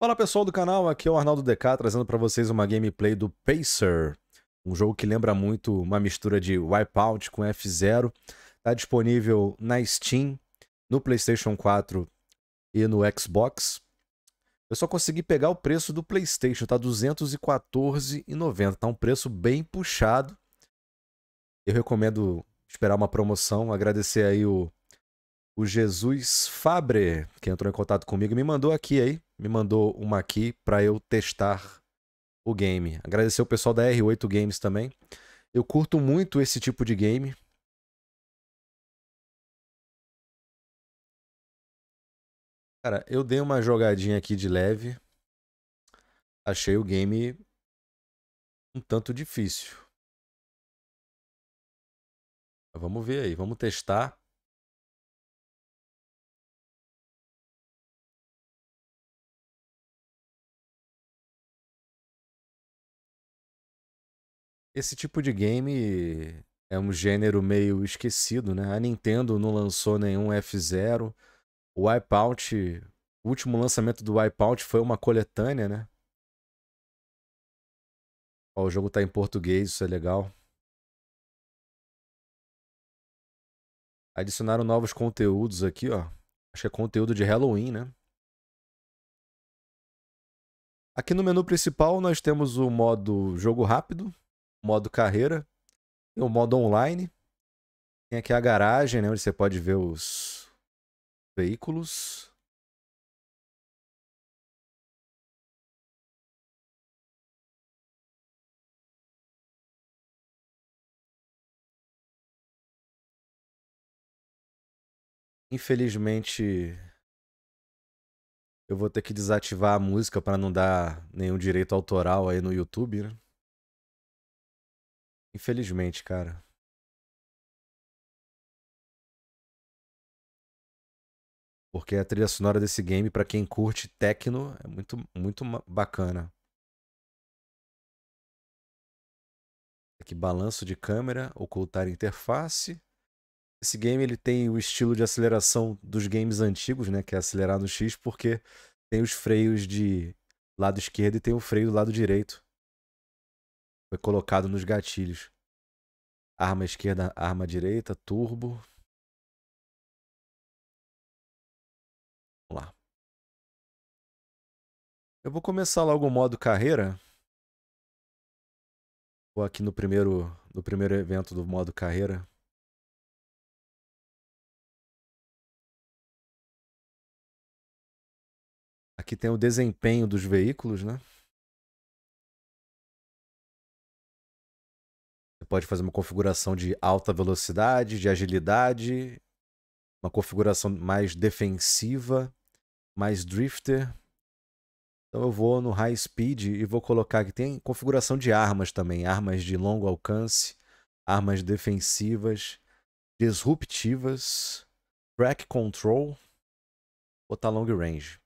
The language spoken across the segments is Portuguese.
Fala pessoal do canal, aqui é o Arnaldo DK trazendo para vocês uma gameplay do Pacer, um jogo que lembra muito uma mistura de Wipeout com F0. Está disponível na Steam, no PlayStation 4 e no Xbox. Eu só consegui pegar o preço do PlayStation, tá 214,90, tá um preço bem puxado. Eu recomendo esperar uma promoção, agradecer aí o o Jesus Fabre, que entrou em contato comigo e me mandou aqui aí me mandou uma aqui para eu testar o game. Agradecer o pessoal da R8 Games também. Eu curto muito esse tipo de game. Cara, eu dei uma jogadinha aqui de leve. Achei o game um tanto difícil. Vamos ver aí, vamos testar. esse tipo de game é um gênero meio esquecido, né? A Nintendo não lançou nenhum F0. O Wipeout, o último lançamento do Wipeout foi uma coletânea, né? Ó, o jogo tá em português, isso é legal. Adicionaram novos conteúdos aqui, ó. Acho que é conteúdo de Halloween, né? Aqui no menu principal nós temos o modo jogo rápido, modo carreira, tem o modo online, tem aqui a garagem, né, onde você pode ver os veículos. Infelizmente, eu vou ter que desativar a música para não dar nenhum direito autoral aí no YouTube, né? Infelizmente, cara. Porque a trilha sonora desse game, para quem curte techno, é muito, muito bacana. Aqui, balanço de câmera, ocultar interface. Esse game ele tem o estilo de aceleração dos games antigos, né? Que é acelerar no X, porque tem os freios de lado esquerdo e tem o freio do lado direito. Foi colocado nos gatilhos. Arma esquerda, arma direita, turbo. Vamos lá. Eu vou começar logo o modo carreira. Vou aqui no primeiro, no primeiro evento do modo carreira. Aqui tem o desempenho dos veículos, né? Você pode fazer uma configuração de alta velocidade, de agilidade, uma configuração mais defensiva, mais drifter. Então eu vou no high speed e vou colocar que tem configuração de armas também, armas de longo alcance, armas defensivas, disruptivas, track control, botar long range.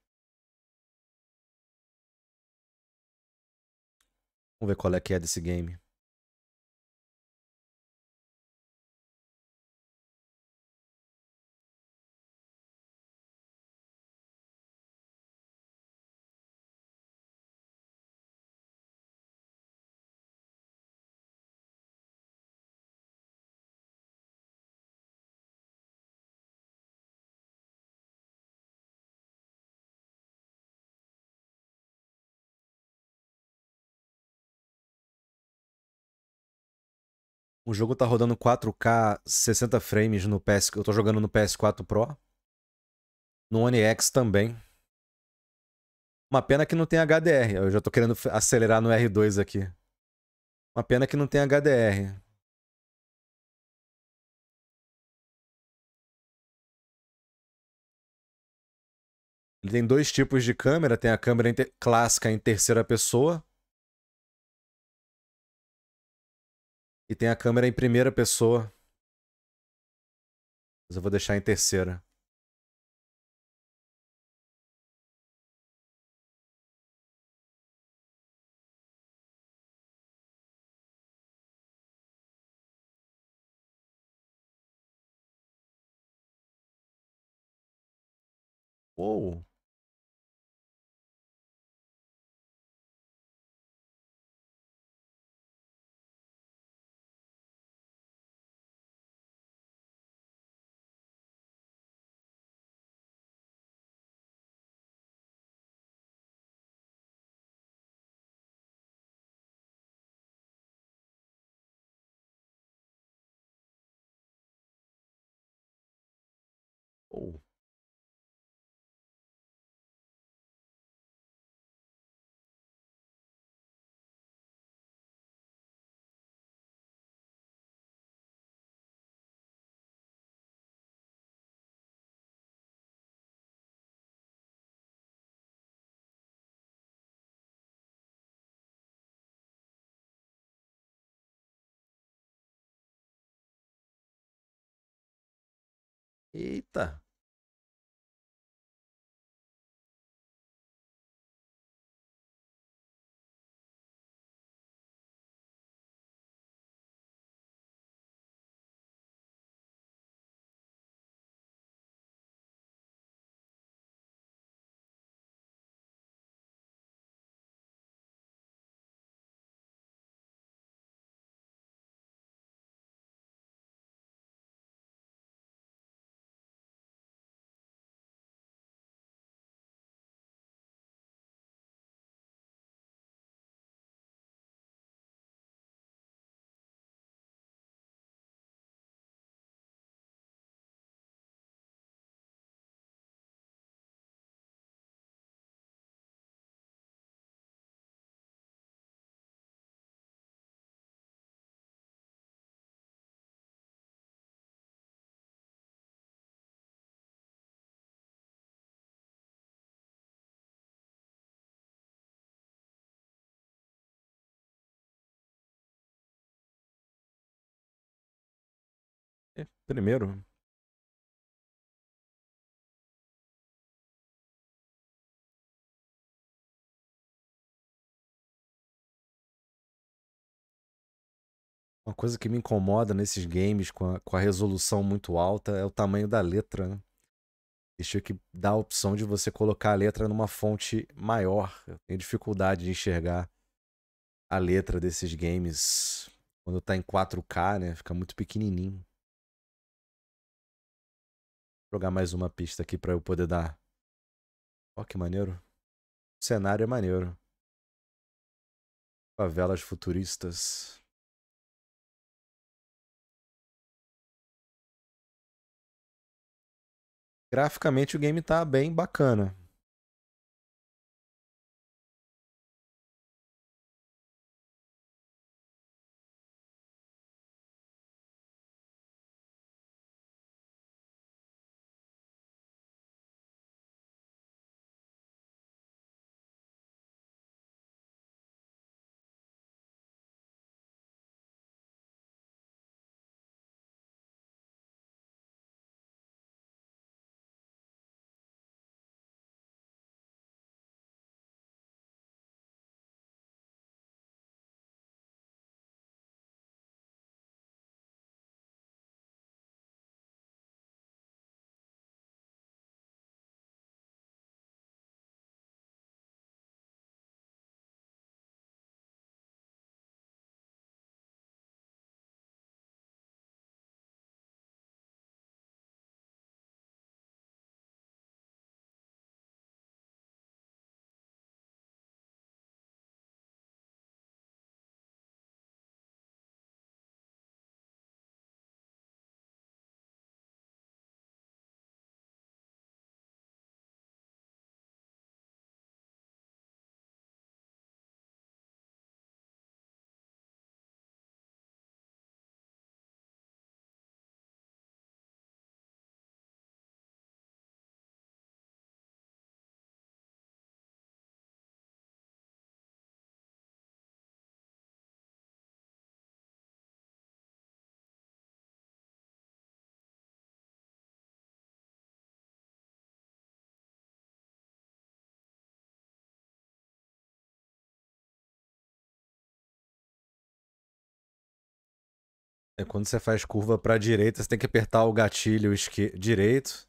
Vamos ver qual é que é desse game. O jogo tá rodando 4K 60 frames no PS. Eu tô jogando no PS4 Pro. No One X também. Uma pena que não tem HDR. Eu já tô querendo acelerar no R2 aqui. Uma pena que não tem HDR. Ele tem dois tipos de câmera. Tem a câmera inter... clássica em terceira pessoa E tem a câmera em primeira pessoa. Mas eu vou deixar em terceira. Uou! Eita! É, primeiro. Uma coisa que me incomoda nesses games com a, com a resolução muito alta é o tamanho da letra. Né? Eles é que dá a opção de você colocar a letra numa fonte maior. Eu tenho dificuldade de enxergar a letra desses games quando tá em 4K, né? Fica muito pequenininho jogar mais uma pista aqui pra eu poder dar. Ó, oh, que maneiro. O cenário é maneiro. Favelas futuristas. Graficamente o game tá bem bacana. quando você faz curva para direita, você tem que apertar o gatilho esquerdo direito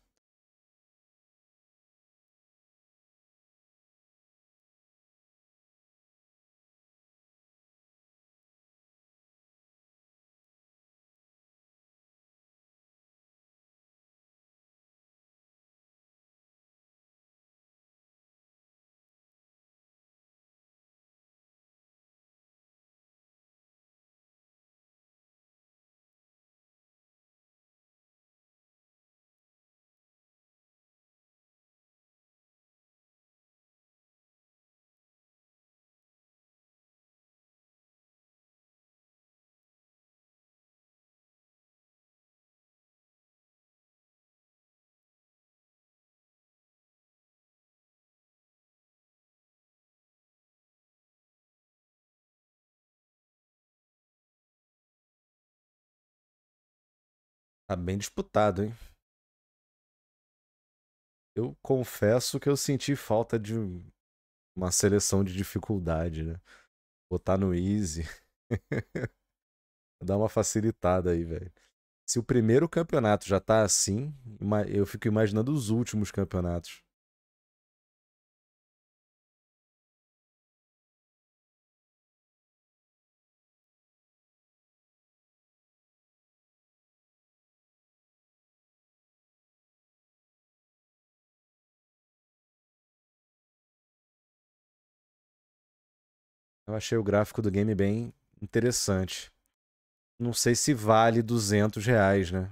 Tá bem disputado, hein? Eu confesso que eu senti falta de uma seleção de dificuldade, né? Botar no easy. Dá uma facilitada aí, velho. Se o primeiro campeonato já tá assim, eu fico imaginando os últimos campeonatos. Eu achei o gráfico do game bem interessante. Não sei se vale 200 reais, né?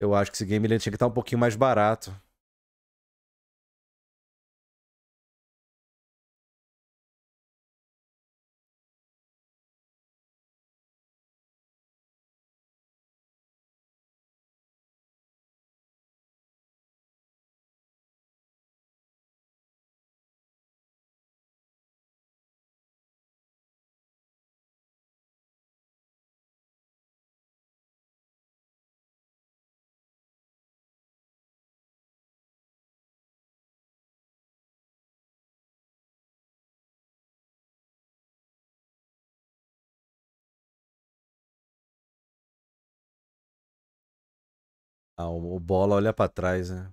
Eu acho que esse game ele tinha que estar um pouquinho mais barato. Ah, o, o Bola olha para trás, né?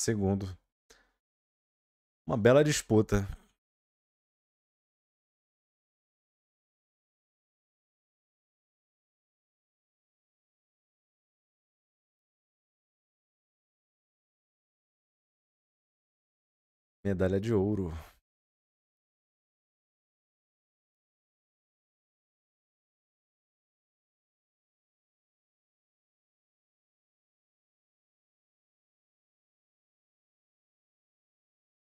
segundo. Uma bela disputa. Medalha de ouro.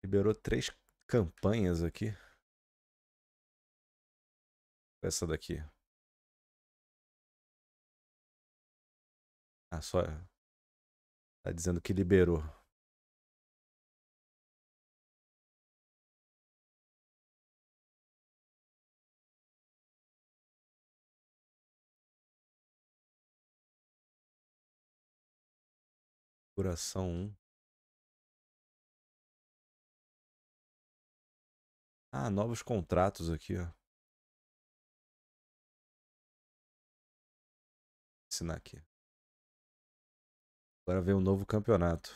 Liberou três campanhas aqui. Essa daqui. Ah, só. Tá dizendo que liberou. Coração 1. Ah, novos contratos aqui, ó. Assinar aqui. Agora vem um novo campeonato.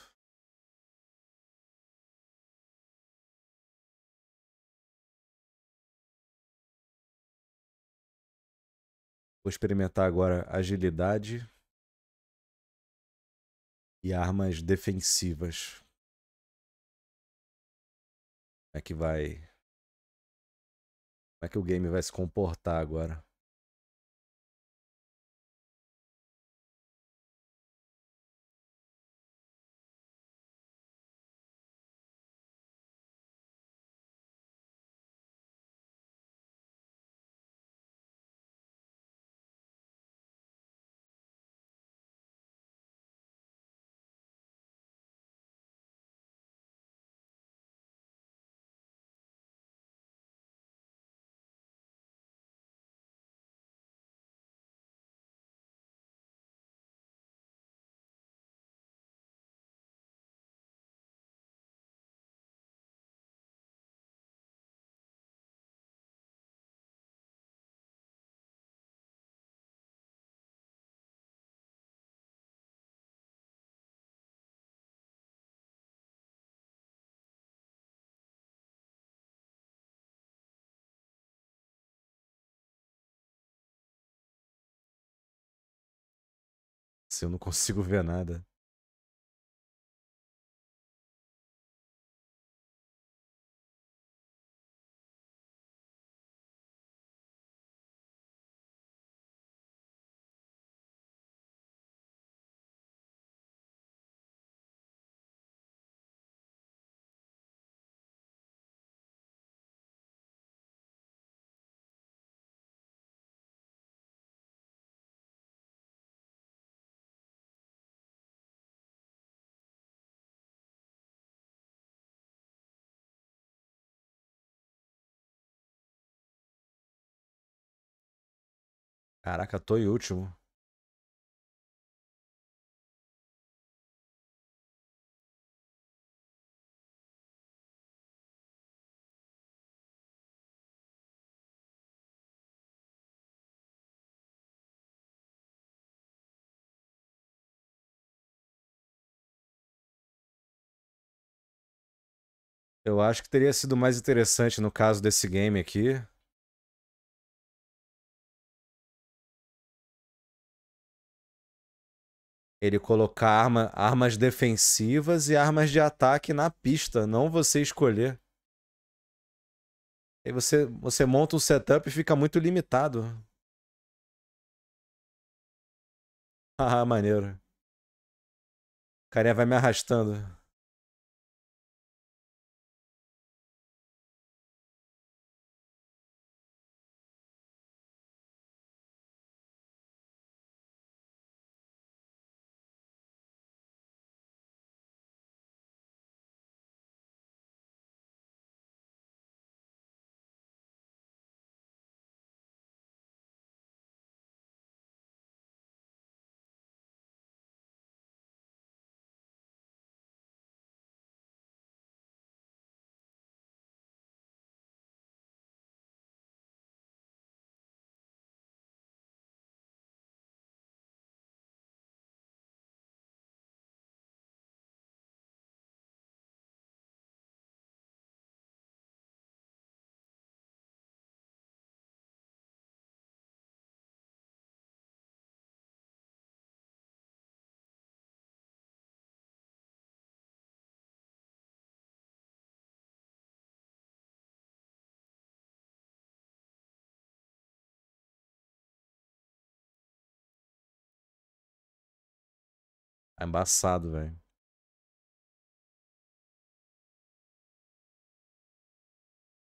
Vou experimentar agora agilidade e armas defensivas. Como é que vai como é que o game vai se comportar agora? se eu não consigo ver nada. Caraca, tô em último. Eu acho que teria sido mais interessante no caso desse game aqui ele colocar arma, armas defensivas e armas de ataque na pista, não você escolher. Aí você, você monta um setup e fica muito limitado. ah, maneiro. O carinha vai me arrastando. É embaçado, velho.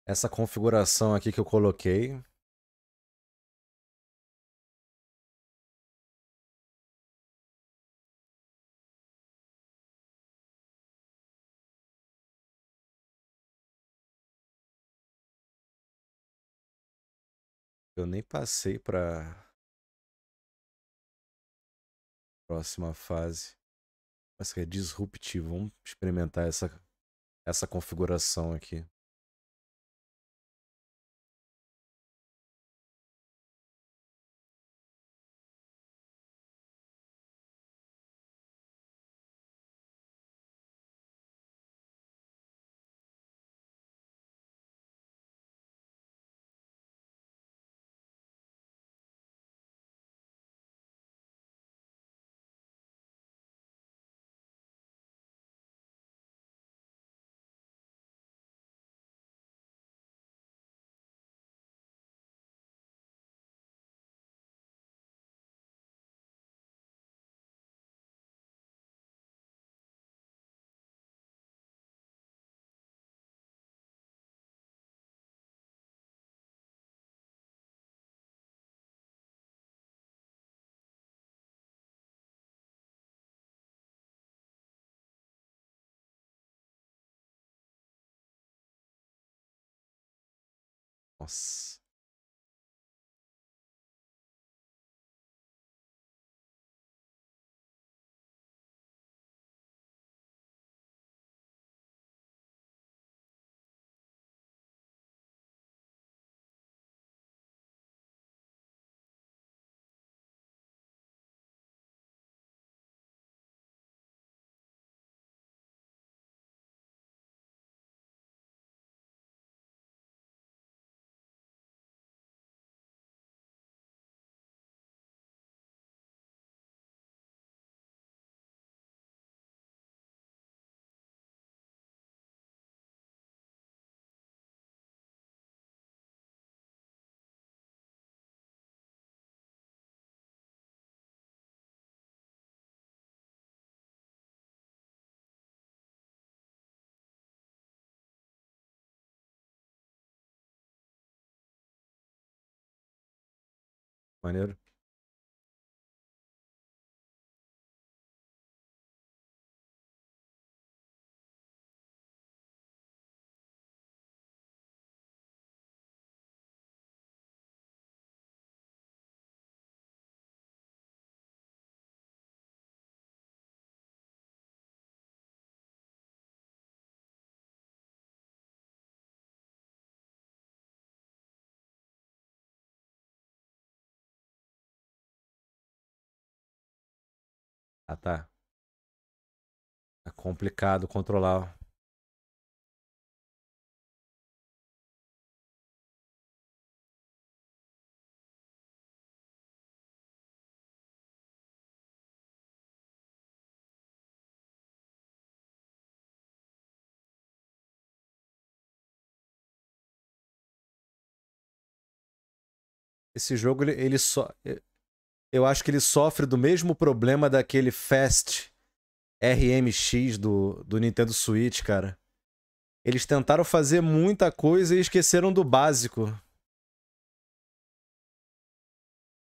Essa configuração aqui que eu coloquei. Eu nem passei para próxima fase. que é disruptivo. Vamos experimentar essa, essa configuração aqui. ます。Maneiro. Ah, tá. É complicado controlar. Esse jogo ele, ele só eh, eu acho que ele sofre do mesmo problema daquele Fast RMX do, do Nintendo Switch, cara. Eles tentaram fazer muita coisa e esqueceram do básico.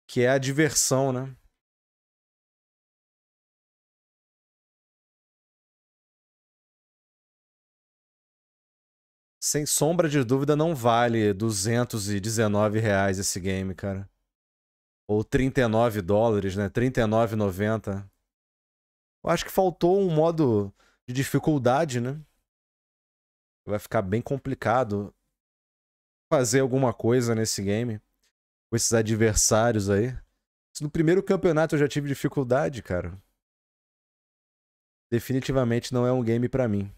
Que é a diversão, né? Sem sombra de dúvida, não vale 219 reais esse game, cara. Ou 39 dólares, né? 39,90. Eu acho que faltou um modo de dificuldade, né? Vai ficar bem complicado fazer alguma coisa nesse game com esses adversários aí. No primeiro campeonato eu já tive dificuldade, cara. Definitivamente não é um game para mim.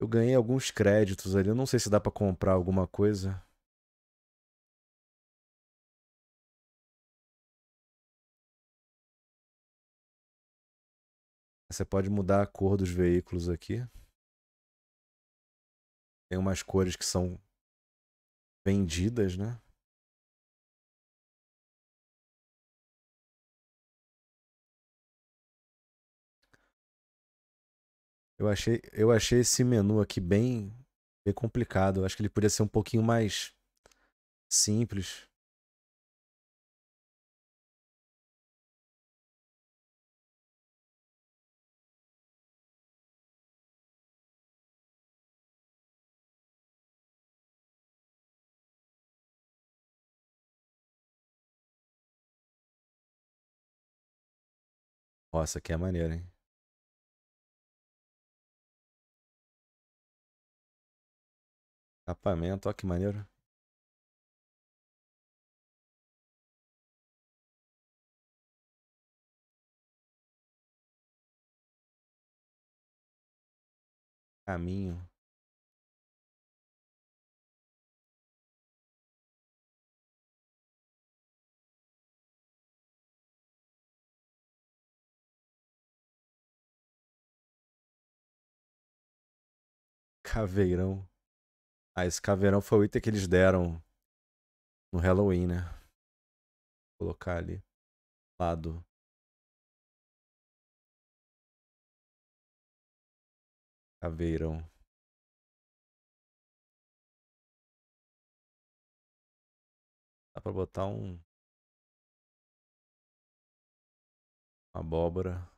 Eu ganhei alguns créditos ali. Eu não sei se dá para comprar alguma coisa. Você pode mudar a cor dos veículos aqui. Tem umas cores que são vendidas, né? Eu achei, eu achei esse menu aqui bem, bem complicado. Eu acho que ele podia ser um pouquinho mais simples. Nossa, que é maneiro, hein? Capamento, ó que maneiro. Caminho. Caveirão. Ah, esse caveirão foi o item que eles deram no Halloween, né? Vou colocar ali. Lado. Caveirão. Dá pra botar um. Uma abóbora.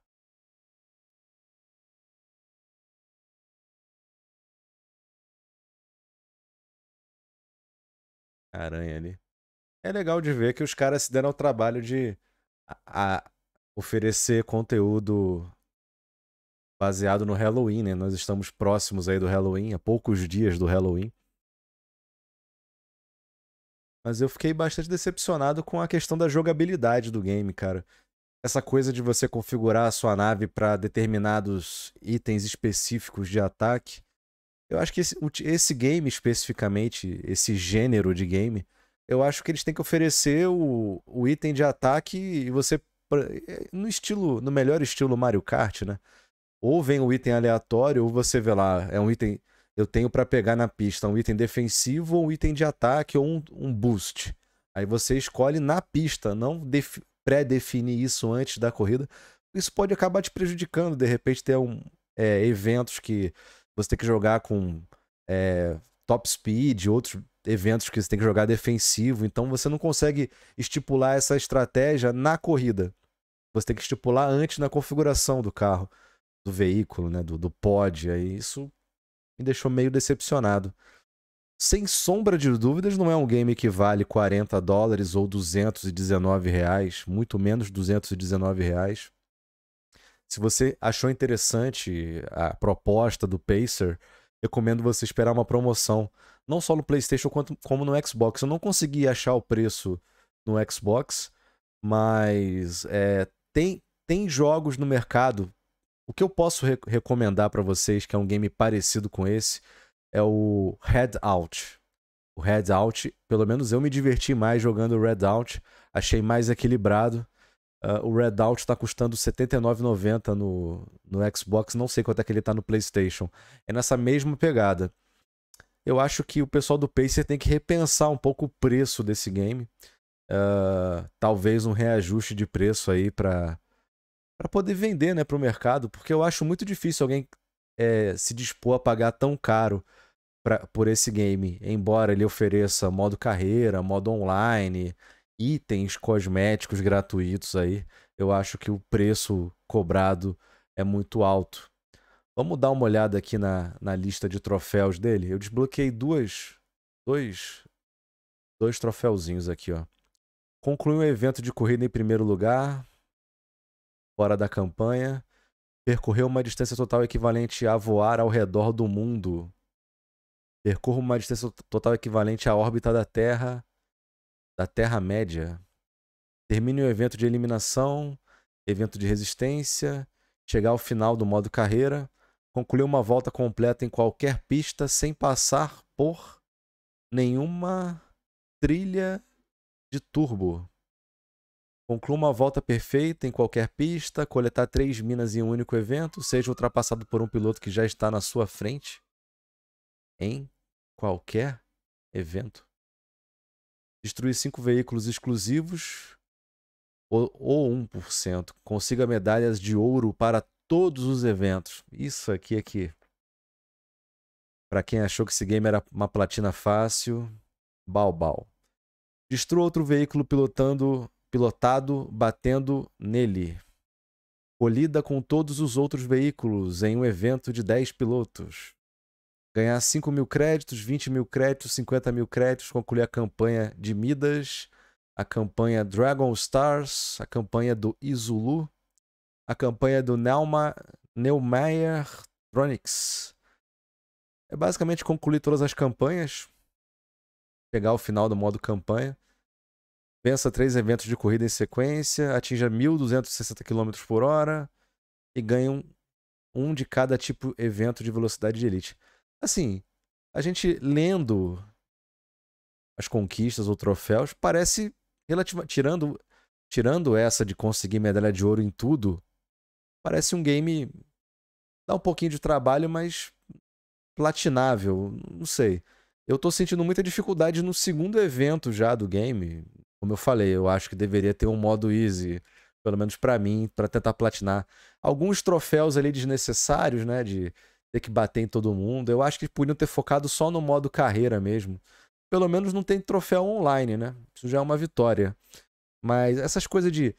aranha ali. É legal de ver que os caras se deram ao trabalho de a, a oferecer conteúdo baseado no Halloween, né? Nós estamos próximos aí do Halloween, a poucos dias do Halloween. Mas eu fiquei bastante decepcionado com a questão da jogabilidade do game, cara. Essa coisa de você configurar a sua nave para determinados itens específicos de ataque eu acho que esse, esse game especificamente, esse gênero de game, eu acho que eles têm que oferecer o, o item de ataque e você é, no estilo, no melhor estilo Mario Kart, né? Ou vem o item aleatório, ou você vê lá, é um item eu tenho para pegar na pista, um item defensivo ou um item de ataque ou um, um boost. Aí você escolhe na pista, não pré-definir isso antes da corrida. Isso pode acabar te prejudicando, de repente ter um, é, eventos que você tem que jogar com é, top speed, outros eventos que você tem que jogar defensivo. Então você não consegue estipular essa estratégia na corrida. Você tem que estipular antes na configuração do carro, do veículo, né? Do, do pod. Aí isso me deixou meio decepcionado. Sem sombra de dúvidas, não é um game que vale 40 dólares ou 219 reais, muito menos 219 reais. Se você achou interessante a proposta do Pacer, recomendo você esperar uma promoção, não só no PlayStation quanto como no Xbox. Eu não consegui achar o preço no Xbox, mas é, tem, tem jogos no mercado. O que eu posso re recomendar para vocês, que é um game parecido com esse, é o Head Out. O Head Out, pelo menos eu me diverti mais jogando o Red Out, achei mais equilibrado Uh, o Redout está custando R$ 79,90 no, no Xbox, não sei quanto é que ele está no PlayStation. É nessa mesma pegada. Eu acho que o pessoal do Pacer tem que repensar um pouco o preço desse game. Uh, talvez um reajuste de preço aí para para poder vender né, para o mercado, porque eu acho muito difícil alguém é, se dispor a pagar tão caro pra, por esse game, embora ele ofereça modo carreira, modo online, itens cosméticos gratuitos aí, eu acho que o preço cobrado é muito alto. Vamos dar uma olhada aqui na, na lista de troféus dele. Eu desbloqueei duas, dois, dois troféuzinhos aqui, ó. Conclui um evento de corrida em primeiro lugar, fora da campanha. Percorreu uma distância total equivalente a voar ao redor do mundo. Percorra uma distância total equivalente à órbita da Terra da Terra-média. Termine o evento de eliminação, evento de resistência, chegar ao final do modo carreira, concluir uma volta completa em qualquer pista sem passar por nenhuma trilha de turbo. Conclua uma volta perfeita em qualquer pista, coletar três minas em um único evento, seja ultrapassado por um piloto que já está na sua frente em qualquer evento destruir cinco veículos exclusivos ou, ou 1%. Consiga medalhas de ouro para todos os eventos. Isso aqui aqui. É para quem achou que esse game era uma platina fácil, bal Destrua outro veículo pilotando, pilotado batendo nele. Colida com todos os outros veículos em um evento de 10 pilotos ganhar 5 mil créditos, 20 mil créditos, 50 mil créditos, concluir a campanha de Midas, a campanha Dragon Stars, a campanha do Izulu, a campanha do Neuma, Tronics. É basicamente concluir todas as campanhas, pegar o final do modo campanha, vença três eventos de corrida em sequência, atinja 1.260 km por hora e ganha um, um de cada tipo evento de velocidade de elite. Assim, a gente lendo as conquistas ou troféus, parece relativamente tirando tirando essa de conseguir medalha de ouro em tudo, parece um game dá um pouquinho de trabalho, mas platinável, não sei. Eu tô sentindo muita dificuldade no segundo evento já do game. Como eu falei, eu acho que deveria ter um modo easy, pelo menos para mim, para tentar platinar alguns troféus ali desnecessários, né, de ter que bater em todo mundo. Eu acho que podiam ter focado só no modo carreira mesmo. Pelo menos não tem troféu online, né? Isso já é uma vitória. Mas essas coisas de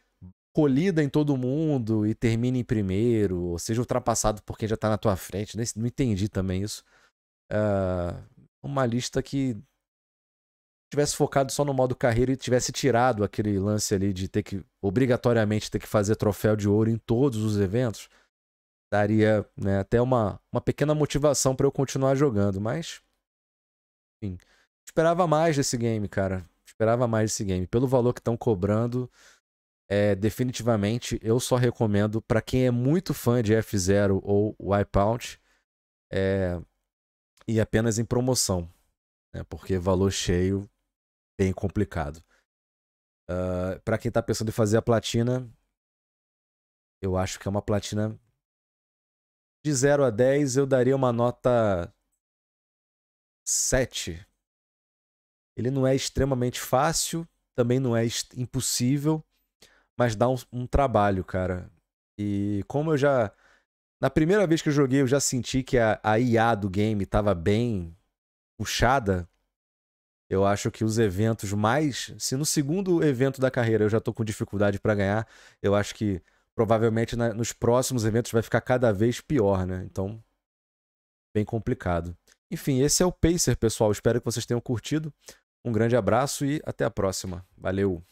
colida em todo mundo e termina em primeiro, ou seja ultrapassado por quem já tá na tua frente, né? não entendi também isso. Uh, uma lista que tivesse focado só no modo carreira e tivesse tirado aquele lance ali de ter que obrigatoriamente ter que fazer troféu de ouro em todos os eventos, daria né, até uma, uma pequena motivação para eu continuar jogando, mas. Enfim. Esperava mais desse game, cara. Esperava mais desse game. Pelo valor que estão cobrando, é, definitivamente eu só recomendo para quem é muito fã de F0 ou Wipeout é, e apenas em promoção, né, porque valor cheio, bem complicado. Uh, ah, para quem tá pensando em fazer a platina, eu acho que é uma platina de 0 a 10, eu daria uma nota 7. Ele não é extremamente fácil, também não é impossível, mas dá um, um trabalho, cara. E como eu já. Na primeira vez que eu joguei, eu já senti que a, a IA do game estava bem puxada. Eu acho que os eventos mais. Se no segundo evento da carreira eu já tô com dificuldade para ganhar, eu acho que provavelmente na, nos próximos eventos vai ficar cada vez pior, né? Então, bem complicado. Enfim, esse é o Pacer, pessoal. Espero que vocês tenham curtido. Um grande abraço e até a próxima. Valeu!